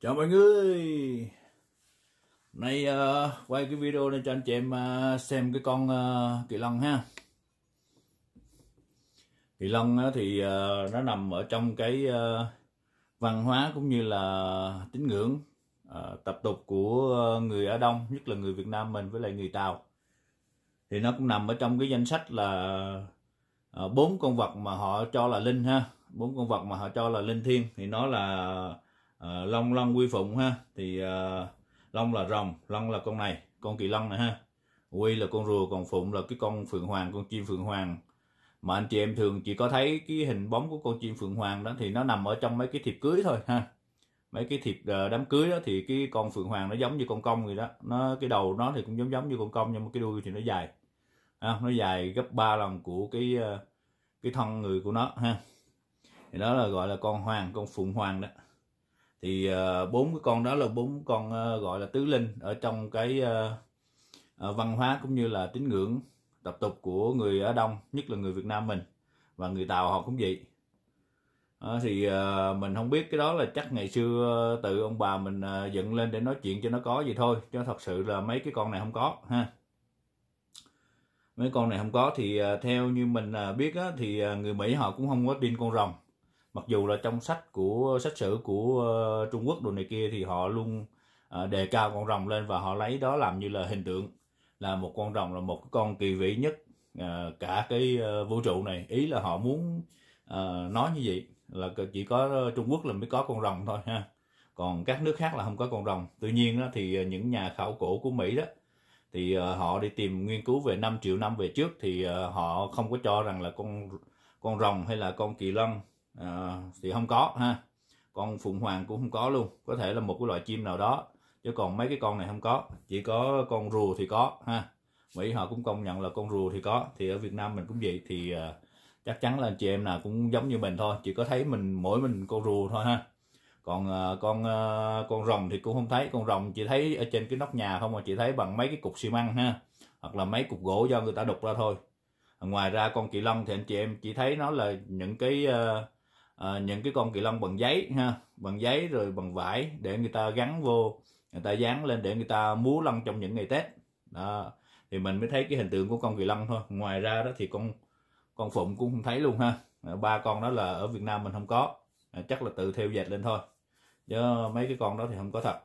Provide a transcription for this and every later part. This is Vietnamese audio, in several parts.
chào mọi người nay uh, quay cái video này cho anh chị em uh, xem cái con uh, kỳ lân ha kỳ lân uh, thì uh, nó nằm ở trong cái uh, văn hóa cũng như là tín ngưỡng uh, tập tục của người ở đông nhất là người việt nam mình với lại người tàu thì nó cũng nằm ở trong cái danh sách là bốn uh, con vật mà họ cho là linh ha bốn con vật mà họ cho là linh thiêng thì nó là Ờ, long long quy phụng ha thì à, long là rồng long là con này con kỳ long này ha quy là con rùa còn phụng là cái con phượng hoàng con chim phượng hoàng mà anh chị em thường chỉ có thấy cái hình bóng của con chim phượng hoàng đó thì nó nằm ở trong mấy cái thiệp cưới thôi ha mấy cái thiệp ờ, đám cưới đó thì cái con phượng hoàng nó giống như con công vậy đó nó cái đầu nó thì cũng giống giống như con công nhưng mà cái đuôi thì nó dài à, nó dài gấp 3 lần của cái cái thân người của nó ha thì đó là gọi là con hoàng con phượng hoàng đó thì ờ, bốn cái con đó là bốn con ờ, gọi là tứ linh ở trong cái ờ, văn hóa cũng như là tín ngưỡng tập tục của người ở đông nhất là người Việt Nam mình và người Tàu họ cũng vậy à, thì à, mình không biết cái đó là chắc ngày xưa tự ông bà mình à, dựng lên để nói chuyện cho nó có gì thôi cho thật sự là mấy cái con này không có ha mấy con này không có thì à, theo như mình à, biết á, thì à, người Mỹ họ cũng không có tin con rồng mặc dù là trong sách của sách sử của uh, Trung Quốc đồ này kia thì họ luôn uh, đề cao con rồng lên và họ lấy đó làm như là hình tượng là một con rồng là một con kỳ vĩ nhất uh, cả cái uh, vũ trụ này ý là họ muốn uh, nói như vậy là chỉ có Trung Quốc là mới có con rồng thôi ha còn các nước khác là không có con rồng tuy nhiên đó, thì những nhà khảo cổ của Mỹ đó thì họ đi tìm nghiên cứu về 5 triệu năm về trước thì họ không có cho rằng là con con rồng hay là con kỳ lân à, thì không có ha con phụng hoàng cũng không có luôn có thể là một cái loại chim nào đó chứ còn mấy cái con này không có chỉ có con rùa thì có ha mỹ họ cũng công nhận là con rùa thì có thì ở việt nam mình cũng vậy thì uh, chắc chắn là chị em nào cũng giống như mình thôi chỉ có thấy mình mỗi mình con rùa thôi ha còn uh, con uh, con rồng thì cũng không thấy con rồng chỉ thấy ở trên cái nóc nhà không mà chỉ thấy bằng mấy cái cục xi măng ha hoặc là mấy cục gỗ do người ta đục ra thôi ngoài ra con kỳ lân thì anh chị em chỉ thấy nó là những cái uh, à, những cái con kỳ lân bằng giấy ha bằng giấy rồi bằng vải để người ta gắn vô người ta dán lên để người ta múa lân trong những ngày tết đó thì mình mới thấy cái hình tượng của con kỳ lân thôi ngoài ra đó thì con con phụng cũng không thấy luôn ha ờ, ba con đó là ở việt nam mình không có à, chắc là tự theo dệt lên thôi chứ mấy cái con đó thì không có thật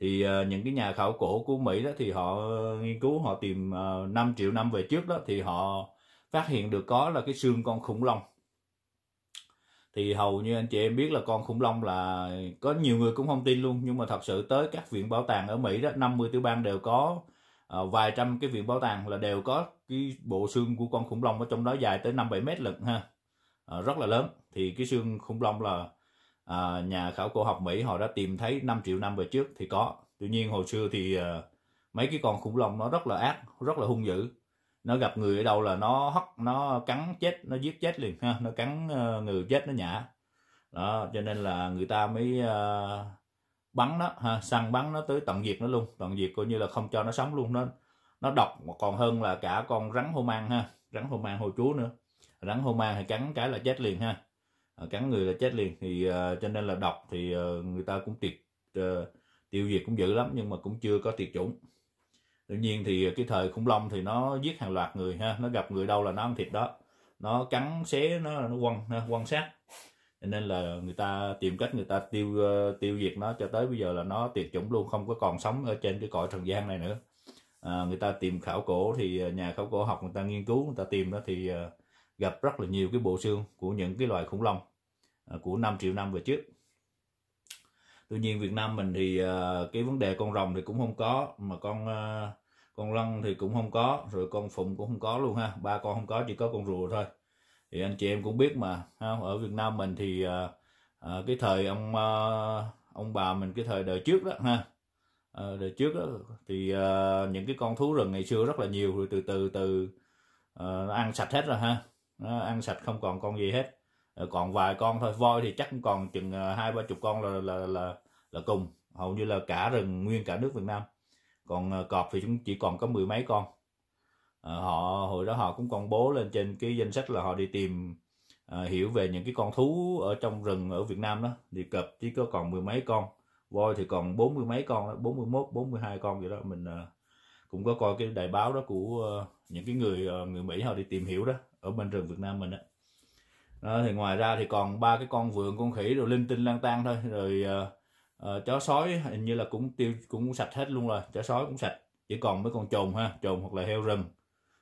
thì uh, những cái nhà khảo cổ của Mỹ đó thì họ nghiên cứu họ tìm uh, 5 triệu năm về trước đó thì họ phát hiện được có là cái xương con khủng long thì hầu như anh chị em biết là con khủng long là có nhiều người cũng không tin luôn nhưng mà thật sự tới các viện bảo tàng ở Mỹ đó 50 tiểu bang đều có uh, vài trăm cái viện bảo tàng là đều có cái bộ xương của con khủng long ở trong đó dài tới 5 7 mét lận ha. Uh, rất là lớn. Thì cái xương khủng long là uh, nhà khảo cổ học Mỹ họ đã tìm thấy 5 triệu năm về trước thì có. Tuy nhiên hồi xưa thì uh, mấy cái con khủng long nó rất là ác, rất là hung dữ nó gặp người ở đâu là nó hất nó cắn chết nó giết chết liền ha nó cắn ờ, người chết nó nhả đó cho nên là người ta mới uh, bắn nó ha săn bắn nó tới tận diệt nó luôn tận diệt coi như là không cho nó sống luôn nó nó độc còn hơn là cả con rắn hô mang ha rắn hô mang hồi chúa nữa rắn hô mang thì cắn cái là chết liền ha ờ, cắn người là chết liền thì uh, cho nên là độc thì uh, người ta cũng tiệt uh, tiêu diệt cũng dữ lắm nhưng mà cũng chưa có tiệt chủng đương nhiên thì cái thời khủng long thì nó giết hàng loạt người ha nó gặp người đâu là nó ăn thịt đó nó cắn xé nó nó quăng nó quăng sát nên là người ta tìm cách người ta tiêu ờ, tiêu diệt nó cho tới bây giờ là nó tuyệt chủng luôn không có còn sống ở trên cái cõi trần gian này nữa à, người ta tìm khảo cổ thì ờ, nhà khảo cổ học người ta nghiên cứu người ta tìm đó thì ờ, gặp rất là nhiều cái bộ xương của những cái loài khủng long à, của 5 triệu năm về trước tuy nhiên Việt Nam mình thì cái vấn đề con rồng thì cũng không có mà con con lân thì cũng không có rồi con phụng cũng không có luôn ha ba con không có chỉ có con rùa thôi thì anh chị em cũng biết mà không? ở Việt Nam mình thì à, à, cái thời ông à, ông bà mình cái thời đời trước đó ha à, đời trước đó thì à, những cái con thú rừng ngày xưa rất là nhiều rồi từ từ từ à, nó ăn sạch hết rồi ha nó ăn sạch không còn con gì hết ờ, còn vài con thôi voi thì chắc còn chừng à, hai ba chục con là là là là cùng hầu như là cả rừng nguyên cả nước Việt Nam còn ờ, cọp thì chúng chỉ còn có mười mấy con à, họ hồi đó họ cũng công bố lên trên cái danh sách là họ đi tìm à, hiểu về những cái con thú ở trong rừng ở Việt Nam đó thì cọp chỉ có còn mười mấy con voi thì còn bốn mươi mấy con bốn mươi bốn mươi hai con vậy đó mình à, cũng có coi cái đài báo đó của uh, những cái người uh, người Mỹ họ đi tìm hiểu đó ở bên rừng Việt Nam mình đó à, thì ngoài ra thì còn ba cái con vườn con khỉ rồi linh tinh lang tan thôi rồi uh, Ờ, chó sói hình như là cũng tiêu cũng sạch hết luôn rồi chó sói cũng sạch chỉ còn mấy con trồn ha trồn hoặc là heo rừng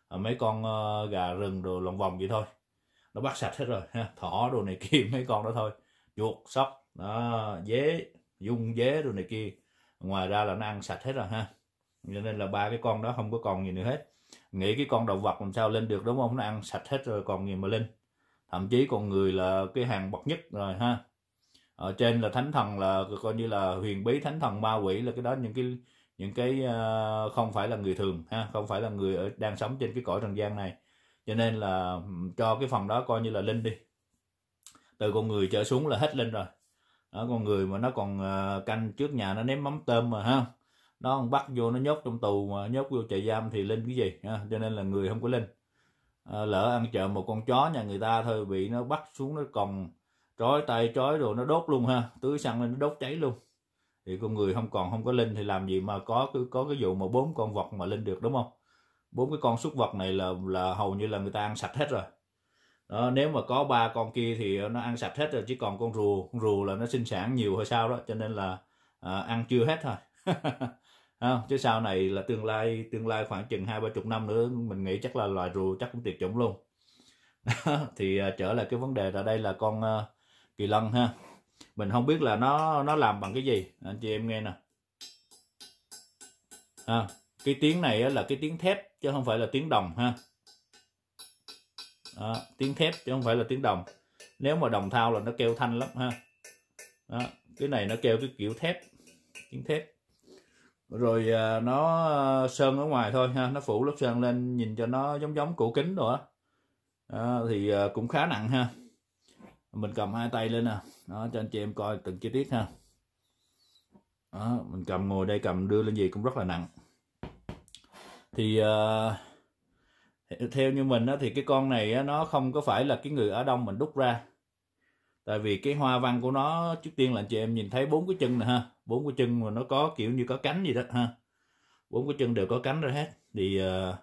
à, mấy con uh, gà rừng đồ lòng vòng vậy thôi nó bắt sạch hết rồi ha thỏ đồ này kia mấy con đó thôi chuột sóc đó dế dung dế đồ này kia ngoài ra là nó ăn sạch hết rồi ha cho nên là ba cái con đó không có còn gì nữa hết nghĩ cái con động vật làm sao lên được đúng không nó ăn sạch hết rồi còn gì mà lên thậm chí còn người là cái hàng bậc nhất rồi ha ở trên là thánh thần là coi như là huyền bí thánh thần ma quỷ là cái đó những cái những cái uh, không phải là người thường ha không phải là người ở, đang sống trên cái cõi trần gian này cho nên là cho cái phần đó coi như là linh đi từ con người trở xuống là hết linh rồi đó, con người mà nó còn uh, canh trước nhà nó ném mắm tôm mà ha nó bắt vô nó nhốt trong tù mà nhốt vô trại giam thì linh cái gì ha? cho nên là người không có linh à, lỡ ăn chợ một con chó nhà người ta thôi bị nó bắt xuống nó còn trói tay trói rồi nó đốt luôn ha tưới xăng lên nó đốt cháy luôn thì con người không còn không có linh thì làm gì mà có cứ có cái vụ mà bốn con vật mà linh được đúng không bốn cái con súc vật này là là hầu như là người ta ăn sạch hết rồi đó, nếu mà có ba con kia thì nó ăn sạch hết rồi chỉ còn con rùa con rùa là nó sinh sản nhiều hay sao đó cho nên là à, ăn chưa hết thôi chứ sau này là tương lai tương lai khoảng chừng hai ba chục năm nữa mình nghĩ chắc là loài rùa chắc cũng tuyệt chủng luôn thì à, trở lại cái vấn đề là đây là con à, kỳ lân ha mình không biết là nó nó làm bằng cái gì anh chị em nghe nè ha cái tiếng này là cái tiếng thép chứ không phải là tiếng đồng ha đó, tiếng thép chứ không phải là tiếng đồng nếu mà đồng thao là nó kêu thanh lắm ha đó, cái này nó kêu cái kiểu thép tiếng thép rồi à, nó à, sơn ở ngoài thôi ha nó phủ lớp sơn lên nhìn cho nó giống giống cổ kính rồi á thì à, cũng khá nặng ha mình cầm hai tay lên nè đó cho anh chị em coi từng chi tiết ha đó, mình cầm ngồi đây cầm đưa lên gì cũng rất là nặng thì uh, theo như mình á, thì cái con này á, nó không có phải là cái người ở đông mình đúc ra tại vì cái hoa văn của nó trước tiên là anh chị em nhìn thấy bốn cái chân nè ha bốn cái chân mà nó có kiểu như có cánh gì đó ha bốn cái chân đều có cánh rồi hết thì uh,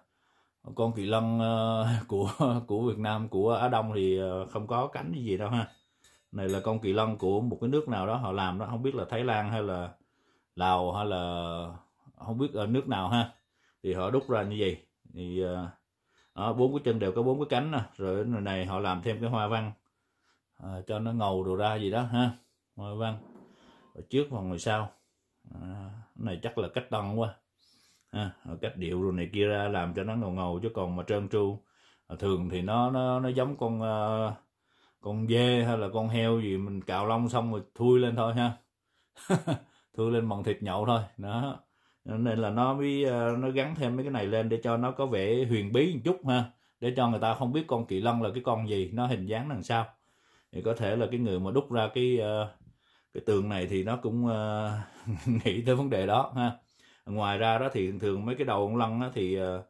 con kỳ lân ờ, của của Việt Nam của Á Đông thì ờ, không có cánh gì đâu ha này là con kỳ lân của một cái nước nào đó họ làm đó không biết là Thái Lan hay là Lào hay là không biết ở nước nào ha thì họ đúc ra như vậy thì ờ, đó bốn cái chân đều có bốn cái cánh nè rồi này họ làm thêm cái hoa văn à, cho nó ngầu đồ ra gì đó ha hoa văn ở trước và ngồi sau à, này chắc là cách tân quá ha, cách điệu rồi này kia ra làm cho nó ngầu ngầu chứ còn mà trơn tru à, thường thì nó nó nó giống con ờ, con dê hay là con heo gì mình cạo lông xong rồi thui lên thôi ha thui lên bằng thịt nhậu thôi đó nên là nó mới ờ, nó gắn thêm mấy cái này lên để cho nó có vẻ huyền bí một chút ha để cho người ta không biết con kỳ lân là cái con gì nó hình dáng làm sao thì có thể là cái người mà đúc ra cái ờ, cái tường này thì nó cũng nghĩ tới vấn đề đó ha ngoài ra đó thì thường mấy cái đầu con lân thì ờ,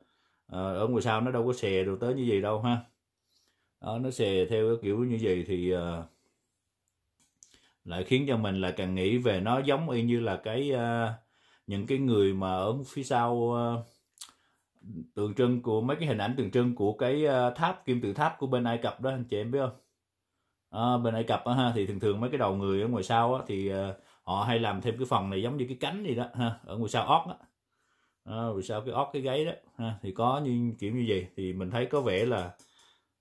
ờ, ở ngoài sau nó đâu có xè được tới như vậy đâu ha đó, nó xè theo cái kiểu như vậy thì ờ, lại khiến cho mình là càng nghĩ về nó giống y như là cái những cái người mà ở phía sau tượng trưng của mấy cái hình ảnh tượng trưng của cái tháp kim tự tháp của bên Ai Cập đó anh chị em biết không à, bên Ai Cập đó, ha thì thường thường mấy cái đầu người ở ngoài sau á, thì uh, họ hay làm thêm cái phần này giống như cái cánh gì đó ha ở ngôi sao óc đó à, vì sao cái óc cái gáy đó ha, thì có như kiểu như vậy thì mình thấy có vẻ là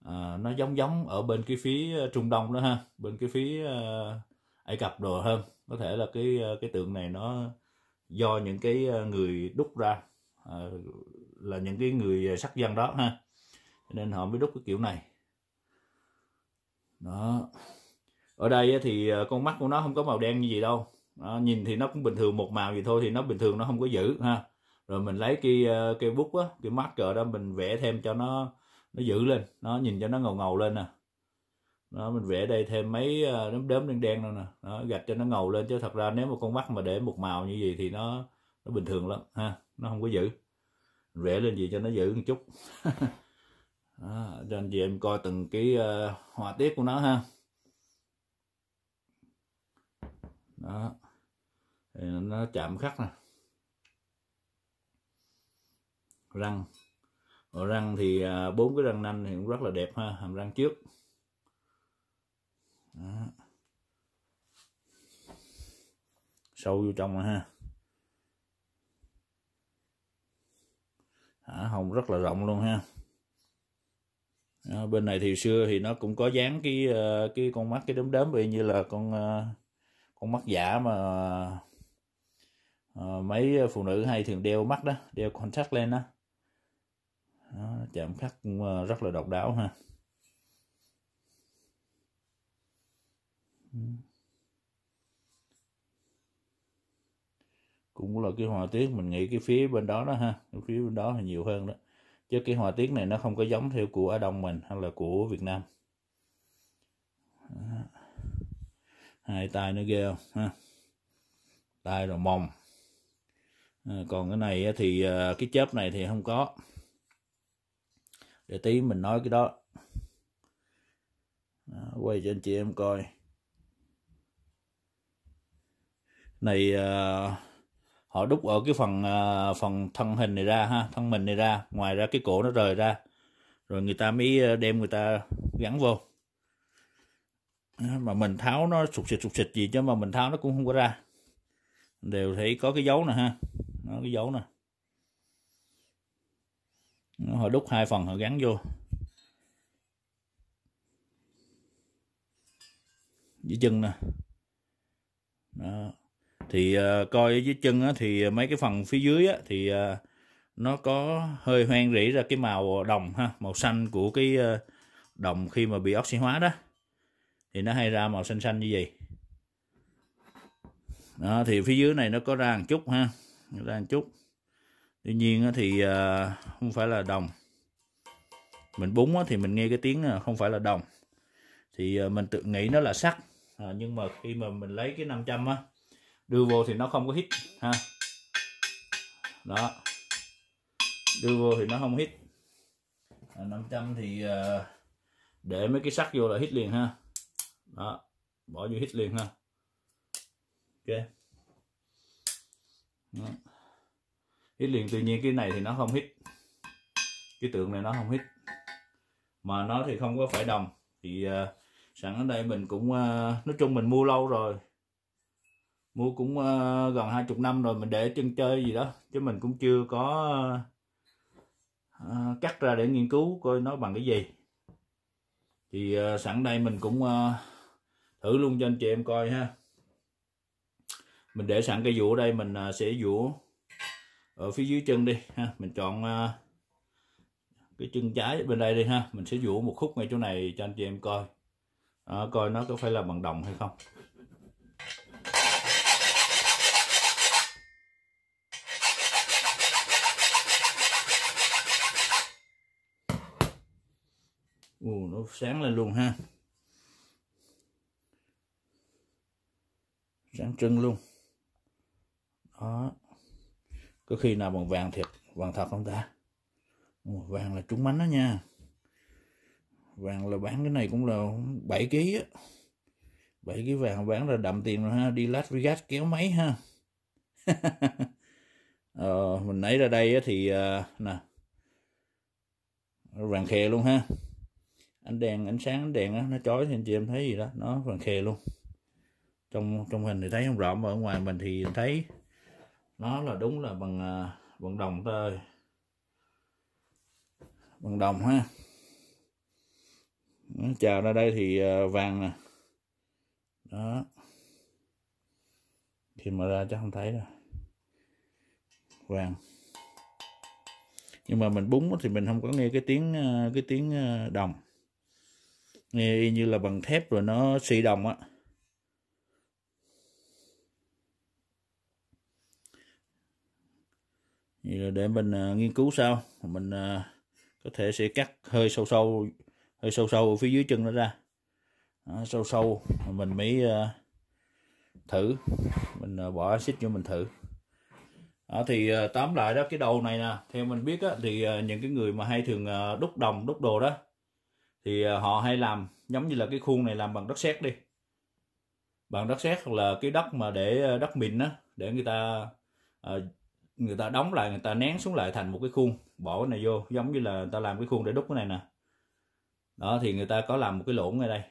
à, nó giống giống ở bên cái phía ờ, trung đông đó ha bên cái phía à, ai cập đồ hơn có thể là cái ờ, cái tượng này nó do những cái người đúc ra à, là những cái người sắc dân đó ha nên họ mới đúc cái kiểu này đó ở đây thì ờ, con mắt của nó không có màu đen như vậy đâu đó, nhìn thì nó cũng bình thường một màu gì thôi thì nó bình thường nó không có giữ ha rồi mình lấy cái ờ, cái bút á cái marker đó mình vẽ thêm cho nó nó giữ lên nó nhìn cho nó ngầu ngầu lên nè nó mình vẽ đây thêm mấy ờ, đốm đốm đen đen đâu nè nó gạch cho nó ngầu lên chứ thật ra nếu mà con mắt mà để một màu như vậy thì nó nó bình thường lắm ha nó không có giữ vẽ lên gì cho nó giữ một chút đó, cho anh chị em coi từng cái uh, họa tiết của nó ha đó thì nó chạm khắc nè răng Ở răng thì à, bốn cái răng nanh thì cũng rất là đẹp ha hàm răng trước đó. sâu vô trong rồi ha à, hồng rất là rộng luôn ha à, bên này thì xưa thì nó cũng có dán cái ờ, cái con mắt cái đốm đốm vậy như là con ờ, con mắt giả mà à, mấy phụ nữ hay thường đeo mắt đó đeo contact lên đó, đó chạm khắc ờ, rất là độc đáo ha cũng là cái hòa tiết mình nghĩ cái phía bên đó đó ha phía bên đó là nhiều hơn đó chứ cái hòa tiết này nó không có giống theo của ở đông mình hay là của việt nam hai tay nó ghê không ha tay rồi mồng à, còn cái này thì à, cái chớp này thì không có để tí mình nói cái đó à, quay cho anh chị em coi này à, họ đúc ở cái phần à, phần thân hình này ra ha thân mình này ra ngoài ra cái cổ nó rời ra rồi người ta mới à, đem người ta gắn vô mà mình tháo nó sụt xịt sụt xịt gì chứ mà mình tháo nó cũng không có ra đều thấy có cái dấu nè ha nó cái dấu nè nó họ đúc hai phần họ gắn vô dưới chân nè đó. thì uh, coi dưới chân á, thì mấy cái phần phía dưới á, thì uh, nó có hơi hoen rỉ ra cái màu đồng ha màu xanh của cái uh, đồng khi mà bị oxy hóa đó thì nó hay ra màu xanh xanh như vậy đó, thì phía dưới này nó có ra một chút ha ra một chút tuy nhiên thì à, không phải là đồng mình búng thì mình nghe cái tiếng à, không phải là đồng thì à, mình tự nghĩ nó là sắt nhưng mà khi mà mình lấy cái 500 á đưa vô thì nó không có hít ha đó đưa vô thì nó không hít à, 500 thì để mấy cái sắt vô là hít liền ha đó bỏ vô hít liền ha ok đó. hít liền tự nhiên cái này thì nó không hít cái tượng này nó không hít mà nó thì không có phải đồng thì uh, sẵn ở đây mình cũng uh, nói chung mình mua lâu rồi mua cũng uh, gần hai chục năm rồi mình để chân chơi gì đó chứ mình cũng chưa có uh, cắt ra để nghiên cứu coi nó bằng cái gì thì uh, sẵn đây mình cũng uh, thử luôn cho anh chị em coi ha mình để sẵn cái vũ đây mình sẽ à, vũ ở phía dưới chân đi ha mình chọn à, cái chân trái bên đây đi ha mình sẽ vũ một khúc ngay chỗ này cho anh chị em coi à, coi nó có phải là bằng đồng hay không Ồ, nó sáng lên luôn ha trắng trưng luôn đó có khi nào bằng vàng thiệt vàng thật không ta vàng là trúng mánh đó nha vàng là bán cái này cũng là 7 kg á 7 kg vàng bán là đậm tiền rồi ha đi Las Vegas kéo máy ha ờ, mình lấy ra đây thì uh, nè vàng khè luôn ha ánh đèn ánh sáng ánh đèn đó, nó chói thì anh chị em thấy gì đó nó vàng khè luôn trong trong hình thì thấy không rõ mà ở ngoài mình thì thấy nó là đúng là bằng à, bằng đồng thôi bằng đồng ha chào ra đây thì à, vàng nè đó khi mà ra chắc không thấy rồi vàng nhưng mà mình búng thì mình không có nghe cái tiếng à, cái tiếng đồng nghe như là bằng thép rồi nó xị đồng á thì để mình à, nghiên cứu sau mình à, có thể sẽ cắt hơi sâu sâu hơi sâu sâu ở phía dưới chân nó ra đó, sâu sâu mình mới à, thử mình à, bỏ xích cho mình thử đó, thì à, tóm lại đó cái đầu này nè theo mình biết á, thì à, những cái người mà hay thường à, đúc đồng đúc đồ đó thì à, họ hay làm giống như là cái khuôn này làm bằng đất sét đi bằng đất sét là cái đất mà để à, đất mịn á để người ta à, người ta đóng lại người ta nén xuống lại thành một cái khuôn bỏ cái này vô giống như là người ta làm cái khuôn để đúc cái này nè đó thì người ta có làm một cái lỗ ngay đây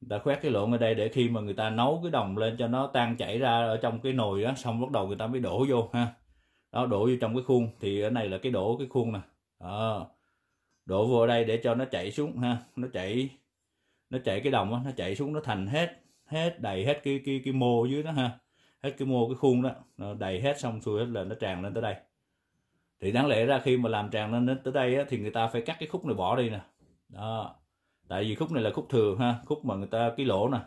người ta khoét cái lỗ ngay đây để khi mà người ta nấu cái đồng lên cho nó tan chảy ra ở trong cái nồi á xong bắt đầu người ta mới đổ vô ha đó đổ vô trong cái khuôn thì ở này là cái đổ cái khuôn nè đó. đổ vô đây để cho nó chảy xuống ha nó chảy nó chảy cái đồng đó, nó chảy xuống nó thành hết hết đầy hết cái cái cái mô dưới đó ha hết cái mô cái khuôn đó nó đầy hết xong xuôi hết là nó tràn lên tới đây thì đáng lẽ ra khi mà làm tràn lên đến tới đây á, thì người ta phải cắt cái khúc này bỏ đi nè đó tại vì khúc này là khúc thừa ha khúc mà người ta cái lỗ nè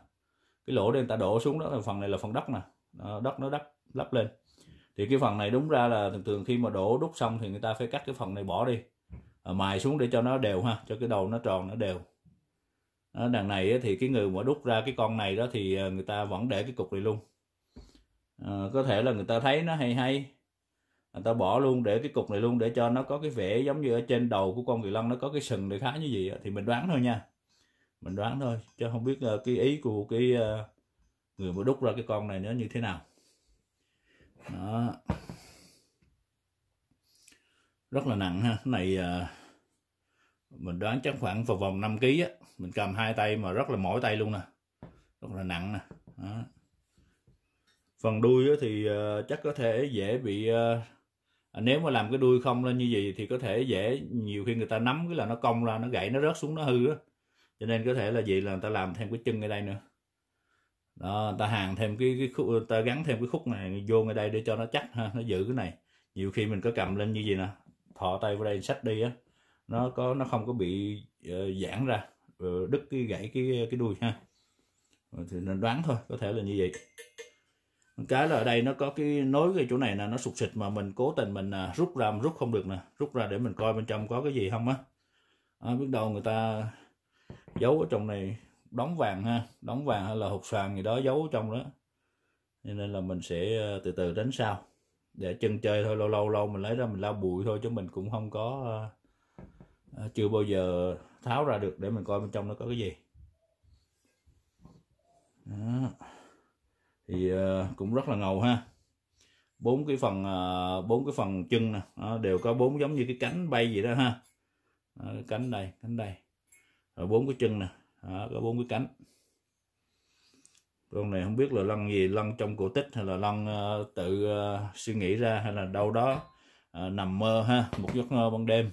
cái lỗ đây người ta đổ xuống đó là phần này là phần đất nè đó, đất nó đắp lắp lên thì cái phần này đúng ra là thường thường khi mà đổ đúc xong thì người ta phải cắt cái phần này bỏ đi ờ, mài xuống để cho nó đều ha cho cái đầu nó tròn nó đều đó, đằng này thì cái người mà đúc ra cái con này đó thì ờ, người ta vẫn để cái cục này luôn à, có thể là người ta thấy nó hay hay người ta bỏ luôn để cái cục này luôn để cho nó có cái vẻ giống như ở trên đầu của con kỳ lân nó có cái sừng để khá như vậy thì mình đoán thôi nha mình đoán thôi chứ không biết ờ, cái ý của cái ờ, người mà đúc ra cái con này nó như thế nào đó rất là nặng ha cái này mình đoán chắc khoảng vào vòng 5 kg á mình cầm hai tay mà rất là mỏi tay luôn nè rất là nặng nè đó phần đuôi thì ờ, chắc có thể dễ bị ờ, à, nếu mà làm cái đuôi không lên như vậy thì có thể dễ nhiều khi người ta nắm cái là nó cong ra nó gãy nó rớt xuống nó hư á cho nên có thể là gì là người ta làm thêm cái chân ở đây nữa đó người ta hàng thêm cái, cái khúc ta gắn thêm cái khúc này vô ngay đây để cho nó chắc ha nó giữ cái này nhiều khi mình có cầm lên như vậy nè thọ tay vào đây sách đi á nó có nó không có bị ờ, giãn ra đứt cái gãy cái cái đuôi ha thì nên đoán thôi có thể là như vậy cái là ở đây nó có cái nối cái chỗ này là nó sụt xịt mà mình cố tình mình à, rút ra mình rút không được nè rút ra để mình coi bên trong có cái gì không á à, biết đâu người ta giấu ở trong này đóng vàng ha đóng vàng hay là hộp xoàn gì đó giấu ở trong đó nên là mình sẽ à, từ từ đến sau để chân chơi thôi lâu lâu lâu mình lấy ra mình lau bụi thôi chứ mình cũng không có à, chưa bao giờ tháo ra được để mình coi bên trong nó có cái gì đó thì ờ, cũng rất là ngầu ha bốn cái phần ờ, bốn cái phần chân nè đều có bốn giống như cái cánh bay vậy đó ha đó, cái cánh đây cánh đây rồi bốn cái chân nè có bốn cái cánh con này không biết là lăn gì lăn trong cổ tích hay là lăn ờ, tự suy nghĩ ra hay là đâu đó nằm mơ ha một giấc mơ ban đêm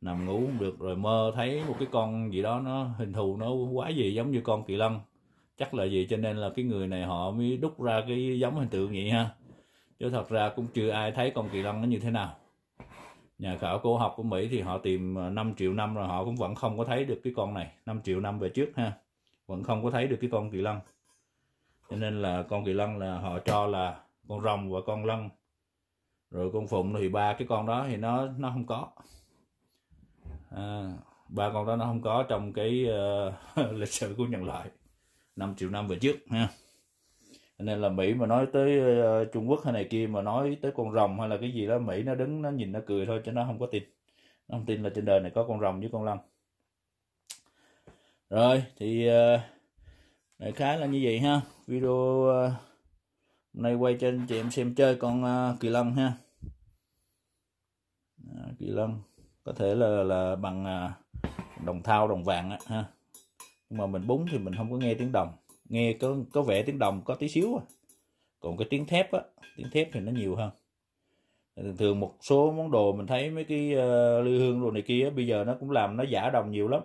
nằm ngủ không được rồi mơ thấy một cái con gì đó nó hình thù nó quá gì giống như con kỳ lân chắc là gì cho nên là cái người này họ mới đúc ra cái giống hình tượng vậy ha chứ thật ra cũng chưa ai thấy con kỳ lân nó như thế nào nhà khảo cổ học của Mỹ thì họ tìm 5 à, triệu năm rồi họ cũng vẫn không có thấy được cái con này 5 triệu năm về trước ha vẫn không có thấy được cái con kỳ lân cho nên là con kỳ lân là họ cho là con rồng và con lân rồi con phụng thì ba cái con đó thì nó nó không có à, ba con đó nó không có trong cái uh, lịch sử của nhân loại 5 triệu năm về trước ha nên là Mỹ mà nói tới uh, Trung Quốc hay này kia mà nói tới con rồng hay là cái gì đó Mỹ nó đứng nó nhìn nó cười thôi chứ nó không có tin nó không tin là trên đời này có con rồng với con lăn rồi thì uh, đại khái là như vậy ha video uh, hôm nay quay cho anh chị em xem chơi con uh, kỳ lân ha à, kỳ lân có thể là là bằng uh, đồng thau đồng vàng á ha nhưng mà mình búng thì mình không có nghe tiếng đồng nghe có có vẻ tiếng đồng có tí xíu à. còn cái tiếng thép á tiếng thép thì nó nhiều hơn thường thường một số món đồ mình thấy mấy cái uh, ờ, lư hương đồ này kia bây giờ nó cũng làm nó giả đồng nhiều lắm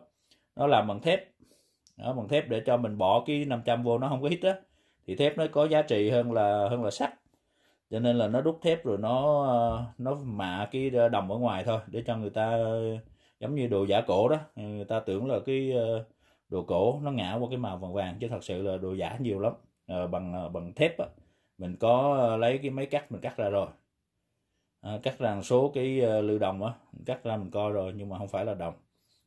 nó làm bằng thép đó, bằng thép để cho mình bỏ cái 500 vô nó không có hít á thì thép nó có giá trị hơn là hơn là sắt cho nên là nó đúc thép rồi nó ờ, nó mạ cái đồng ở ngoài thôi để cho người ta giống như đồ giả cổ đó người ta tưởng là cái ờ, đồ cổ nó ngã qua cái màu vàng vàng chứ thật sự là đồ giả nhiều lắm à, bằng ờ, bằng thép á. mình có ờ, lấy cái máy cắt mình cắt ra rồi à, cắt ra số cái uh, lưu đồng á cắt ra mình coi rồi nhưng mà không phải là đồng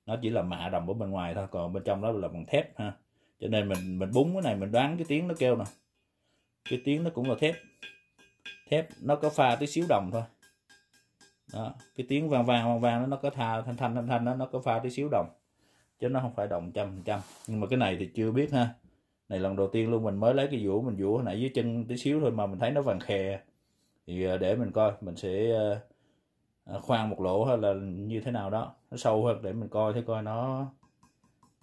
nó chỉ là mạ đồng ở bên ngoài thôi còn bên trong đó là bằng thép ha cho nên mình mình búng cái này mình đoán cái tiếng nó kêu nè cái tiếng nó cũng là thép thép nó có pha tí xíu đồng thôi đó cái tiếng vang vang vang vang nó có tha thanh thanh thanh thanh nó nó có pha tí xíu đồng chứ nó không phải đồng trăm phần trăm nhưng mà cái này thì chưa biết ha này lần đầu tiên luôn mình mới lấy cái vũ mình vũ hồi nãy dưới chân tí xíu thôi mà mình thấy nó vàng khè thì à, để mình coi mình sẽ à, à, khoan một lỗ hay là như thế nào đó nó sâu hơn để mình coi thế coi nó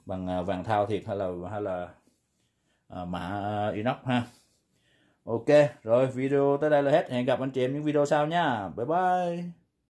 bằng vàng thao thiệt hay là hay là mạ inox ha ok rồi video tới đây là hết hẹn gặp anh chị em những video sau nha bye bye